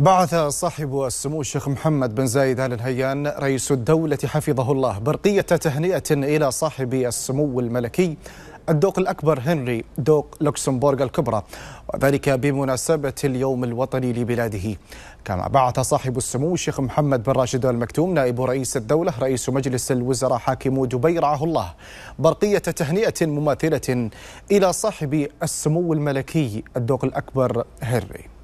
بعث صاحب السمو الشيخ محمد بن زايد ال نهيان رئيس الدولة حفظه الله برقية تهنئة إلى صاحب السمو الملكي الدوق الأكبر هنري دوق لوكسمبورغ الكبرى وذلك بمناسبة اليوم الوطني لبلاده كما بعث صاحب السمو الشيخ محمد بن راشد المكتوم نائب رئيس الدولة رئيس مجلس الوزراء حاكم دبي رعاه الله برقية تهنئة مماثلة إلى صاحب السمو الملكي الدوق الأكبر هنري